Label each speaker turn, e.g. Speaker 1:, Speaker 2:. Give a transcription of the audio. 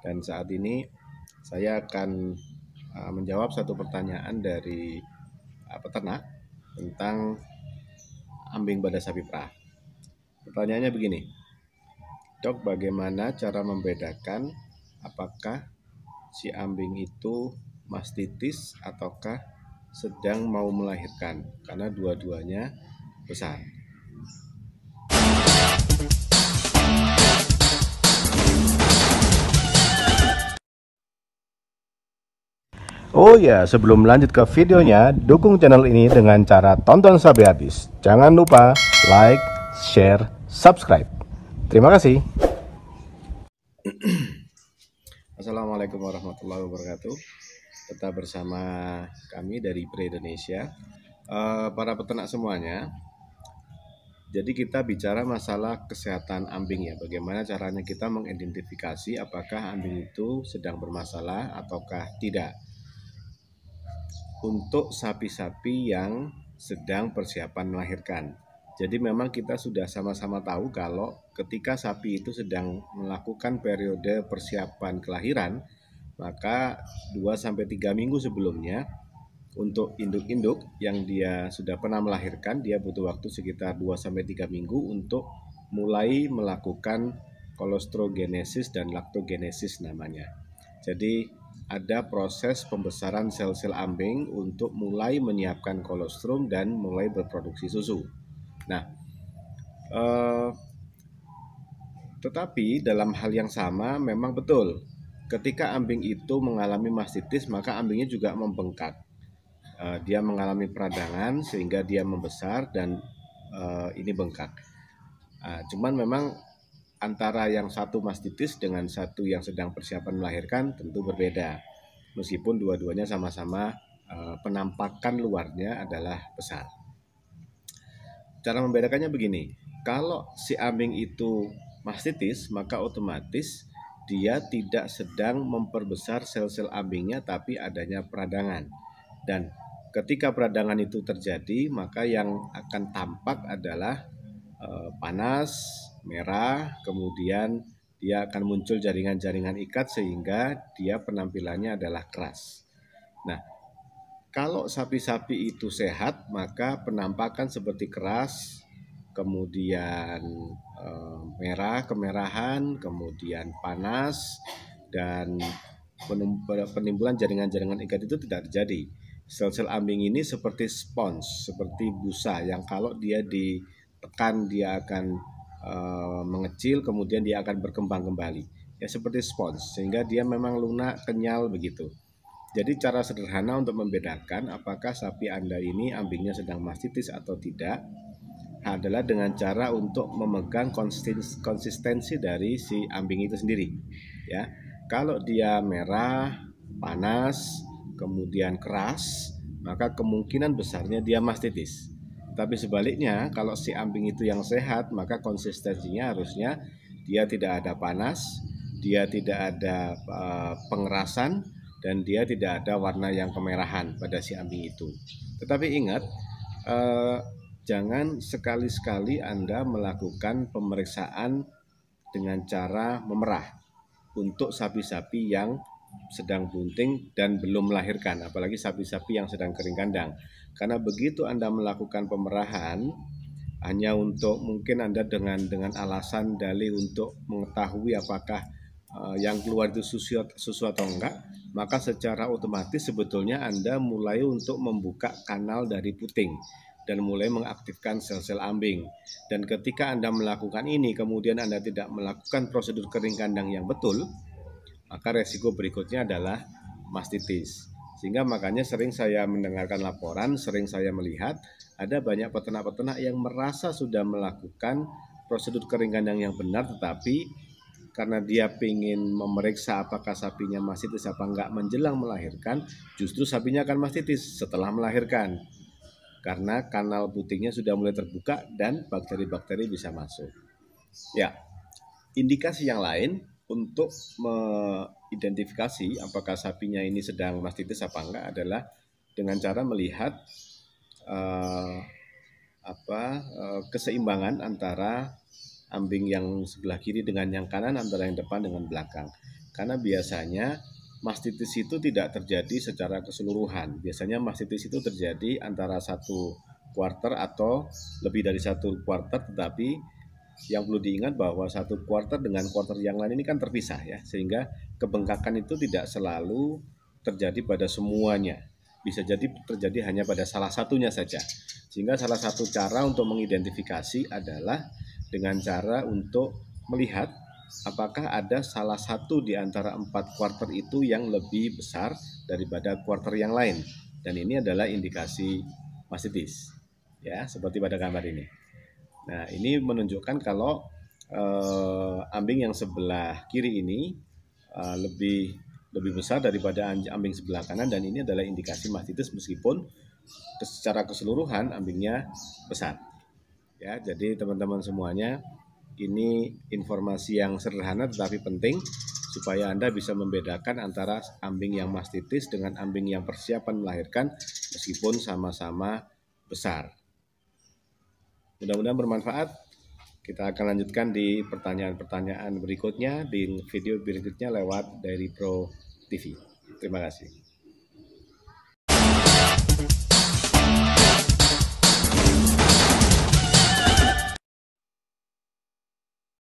Speaker 1: Dan saat ini saya akan eh, menjawab satu pertanyaan dari eh, peternak tentang ambing pada sapi perah. Pertanyaannya begini, dok bagaimana cara membedakan apakah si ambing itu mastitis ataukah sedang mau melahirkan karena dua-duanya besar. Oh ya, sebelum lanjut ke videonya, dukung channel ini dengan cara tonton sampai habis. Jangan lupa like, share, subscribe. Terima kasih. Assalamualaikum warahmatullahi wabarakatuh. Tetap bersama kami dari Pre Indonesia. Eh, para peternak semuanya, jadi kita bicara masalah kesehatan ambing ya, bagaimana caranya kita mengidentifikasi apakah ambing itu sedang bermasalah ataukah tidak untuk sapi-sapi yang sedang persiapan melahirkan. Jadi memang kita sudah sama-sama tahu kalau ketika sapi itu sedang melakukan periode persiapan kelahiran, maka 2 3 minggu sebelumnya untuk induk-induk yang dia sudah pernah melahirkan, dia butuh waktu sekitar 2 3 minggu untuk mulai melakukan kolostrogenesis dan laktogenesis namanya. Jadi ada proses pembesaran sel-sel ambing untuk mulai menyiapkan kolostrum dan mulai berproduksi susu. Nah, eh, tetapi dalam hal yang sama memang betul, ketika ambing itu mengalami mastitis maka ambingnya juga membengkak. Eh, dia mengalami peradangan sehingga dia membesar dan eh, ini bengkak. Nah, cuman memang antara yang satu mastitis dengan satu yang sedang persiapan melahirkan tentu berbeda. Meskipun dua-duanya sama-sama eh, penampakan luarnya adalah besar. Cara membedakannya begini. Kalau si ambing itu mastitis, maka otomatis dia tidak sedang memperbesar sel-sel ambingnya tapi adanya peradangan. Dan ketika peradangan itu terjadi, maka yang akan tampak adalah eh, panas, merah, kemudian dia akan muncul jaringan-jaringan ikat sehingga dia penampilannya adalah keras. Nah, kalau sapi-sapi itu sehat, maka penampakan seperti keras, kemudian e, merah, kemerahan, kemudian panas, dan penimbulan jaringan-jaringan ikat itu tidak terjadi. Sel-sel ambing ini seperti spons, seperti busa yang kalau dia ditekan dia akan Eh, mengecil kemudian dia akan berkembang kembali ya seperti spons sehingga dia memang lunak kenyal begitu jadi cara sederhana untuk membedakan apakah sapi Anda ini ambingnya sedang mastitis atau tidak adalah dengan cara untuk memegang konsistensi dari si ambing itu sendiri. Ya. Kalau dia merah, panas, kemudian keras, maka kemungkinan besarnya dia mastitis. Tapi sebaliknya, kalau si ambing itu yang sehat, maka konsistensinya harusnya dia tidak ada panas, dia tidak ada eh, pengerasan, dan dia tidak ada warna yang kemerahan pada si ambing itu. Tetapi ingat, eh, jangan sekali-sekali Anda melakukan pemeriksaan dengan cara memerah untuk sapi-sapi yang sedang bunting dan belum melahirkan, apalagi sapi-sapi yang sedang kering kandang. Karena begitu Anda melakukan pemerahan hanya untuk mungkin Anda dengan dengan alasan dalih untuk mengetahui apakah uh, yang keluar itu susu, susu atau enggak, maka secara otomatis sebetulnya Anda mulai untuk membuka kanal dari puting dan mulai mengaktifkan sel-sel ambing. Dan ketika Anda melakukan ini, kemudian Anda tidak melakukan prosedur kering kandang yang betul, maka resiko berikutnya adalah mastitis. Sehingga makanya sering saya mendengarkan laporan, sering saya melihat ada banyak peternak-peternak yang merasa sudah melakukan prosedur kering kandang yang benar tetapi karena dia ingin memeriksa apakah sapinya mastitis apa enggak menjelang melahirkan, justru sapinya akan mastitis setelah melahirkan. Karena kanal putingnya sudah mulai terbuka dan bakteri-bakteri bisa masuk. Ya, indikasi yang lain untuk mengidentifikasi apakah sapinya ini sedang mastitis apa enggak adalah dengan cara melihat uh, apa uh, keseimbangan antara ambing yang sebelah kiri dengan yang kanan antara yang depan dengan belakang karena biasanya mastitis itu tidak terjadi secara keseluruhan biasanya mastitis itu terjadi antara satu quarter atau lebih dari satu quarter tetapi yang perlu diingat bahwa satu quarter dengan quarter yang lain ini kan terpisah ya sehingga kebengkakan itu tidak selalu terjadi pada semuanya bisa jadi terjadi hanya pada salah satunya saja sehingga salah satu cara untuk mengidentifikasi adalah dengan cara untuk melihat apakah ada salah satu di antara empat quarter itu yang lebih besar daripada quarter yang lain dan ini adalah indikasi mastitis ya seperti pada gambar ini. Nah, ini menunjukkan kalau uh, ambing yang sebelah kiri ini uh, lebih lebih besar daripada ambing sebelah kanan dan ini adalah indikasi mastitis meskipun secara keseluruhan ambingnya besar. Ya, jadi teman-teman semuanya ini informasi yang sederhana tetapi penting supaya Anda bisa membedakan antara ambing yang mastitis dengan ambing yang persiapan melahirkan meskipun sama-sama besar. Mudah-mudahan bermanfaat. Kita akan lanjutkan di pertanyaan-pertanyaan berikutnya di video berikutnya lewat dari Pro TV. Terima kasih.